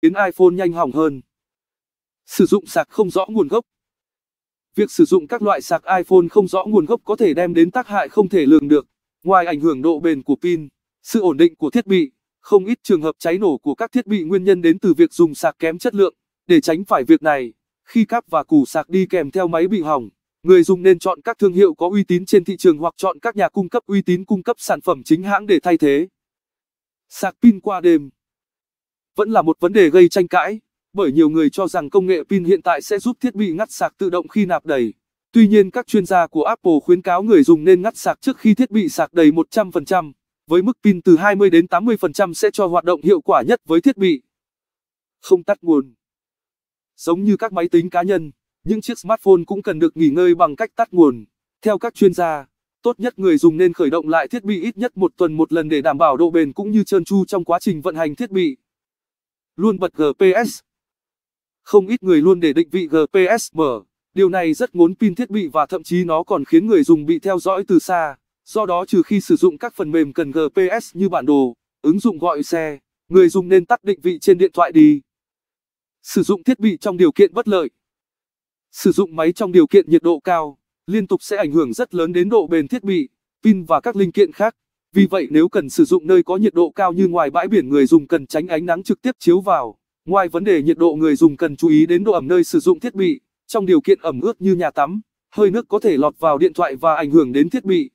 tiếng iPhone nhanh hỏng hơn. Sử dụng sạc không rõ nguồn gốc Việc sử dụng các loại sạc iPhone không rõ nguồn gốc có thể đem đến tác hại không thể lường được. Ngoài ảnh hưởng độ bền của pin, sự ổn định của thiết bị, không ít trường hợp cháy nổ của các thiết bị nguyên nhân đến từ việc dùng sạc kém chất lượng. Để tránh phải việc này, khi cáp và củ sạc đi kèm theo máy bị hỏng, người dùng nên chọn các thương hiệu có uy tín trên thị trường hoặc chọn các nhà cung cấp uy tín cung cấp sản phẩm chính hãng để thay thế. Sạc pin qua đêm vẫn là một vấn đề gây tranh cãi, bởi nhiều người cho rằng công nghệ pin hiện tại sẽ giúp thiết bị ngắt sạc tự động khi nạp đầy. Tuy nhiên các chuyên gia của Apple khuyến cáo người dùng nên ngắt sạc trước khi thiết bị sạc đầy 100%, với mức pin từ 20 đến 80% sẽ cho hoạt động hiệu quả nhất với thiết bị. Không tắt nguồn Giống như các máy tính cá nhân, những chiếc smartphone cũng cần được nghỉ ngơi bằng cách tắt nguồn. Theo các chuyên gia, tốt nhất người dùng nên khởi động lại thiết bị ít nhất một tuần một lần để đảm bảo độ bền cũng như trơn tru trong quá trình vận hành thiết bị luôn bật GPS. Không ít người luôn để định vị GPS mở, điều này rất ngốn pin thiết bị và thậm chí nó còn khiến người dùng bị theo dõi từ xa. Do đó trừ khi sử dụng các phần mềm cần GPS như bản đồ, ứng dụng gọi xe, người dùng nên tắt định vị trên điện thoại đi. Sử dụng thiết bị trong điều kiện bất lợi. Sử dụng máy trong điều kiện nhiệt độ cao, liên tục sẽ ảnh hưởng rất lớn đến độ bền thiết bị, pin và các linh kiện khác. Vì vậy nếu cần sử dụng nơi có nhiệt độ cao như ngoài bãi biển người dùng cần tránh ánh nắng trực tiếp chiếu vào. Ngoài vấn đề nhiệt độ người dùng cần chú ý đến độ ẩm nơi sử dụng thiết bị. Trong điều kiện ẩm ướt như nhà tắm, hơi nước có thể lọt vào điện thoại và ảnh hưởng đến thiết bị.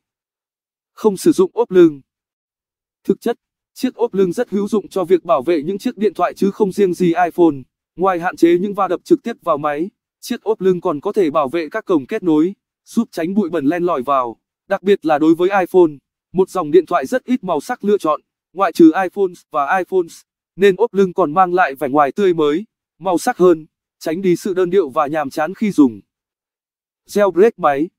Không sử dụng ốp lưng. Thực chất, chiếc ốp lưng rất hữu dụng cho việc bảo vệ những chiếc điện thoại chứ không riêng gì iPhone. Ngoài hạn chế những va đập trực tiếp vào máy, chiếc ốp lưng còn có thể bảo vệ các cổng kết nối, giúp tránh bụi bẩn len lỏi vào, đặc biệt là đối với iPhone một dòng điện thoại rất ít màu sắc lựa chọn, ngoại trừ iPhones và iPhones, nên ốp lưng còn mang lại vẻ ngoài tươi mới, màu sắc hơn, tránh đi sự đơn điệu và nhàm chán khi dùng. Jailbreak máy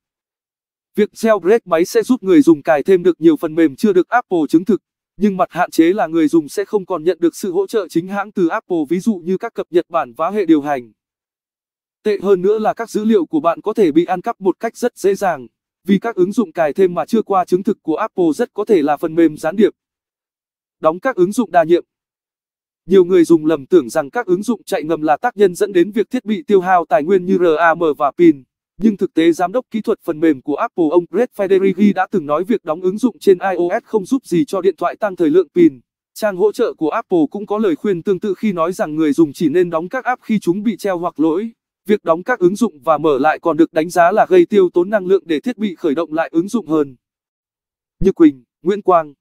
Việc jailbreak máy sẽ giúp người dùng cài thêm được nhiều phần mềm chưa được Apple chứng thực, nhưng mặt hạn chế là người dùng sẽ không còn nhận được sự hỗ trợ chính hãng từ Apple ví dụ như các cập nhật bản và hệ điều hành. Tệ hơn nữa là các dữ liệu của bạn có thể bị ăn cắp một cách rất dễ dàng vì các ứng dụng cài thêm mà chưa qua chứng thực của Apple rất có thể là phần mềm gián điệp. Đóng các ứng dụng đa nhiệm Nhiều người dùng lầm tưởng rằng các ứng dụng chạy ngầm là tác nhân dẫn đến việc thiết bị tiêu hao tài nguyên như RAM và pin. Nhưng thực tế giám đốc kỹ thuật phần mềm của Apple ông Brett Federighi đã từng nói việc đóng ứng dụng trên iOS không giúp gì cho điện thoại tăng thời lượng pin. Trang hỗ trợ của Apple cũng có lời khuyên tương tự khi nói rằng người dùng chỉ nên đóng các app khi chúng bị treo hoặc lỗi. Việc đóng các ứng dụng và mở lại còn được đánh giá là gây tiêu tốn năng lượng để thiết bị khởi động lại ứng dụng hơn. Như Quỳnh, Nguyễn Quang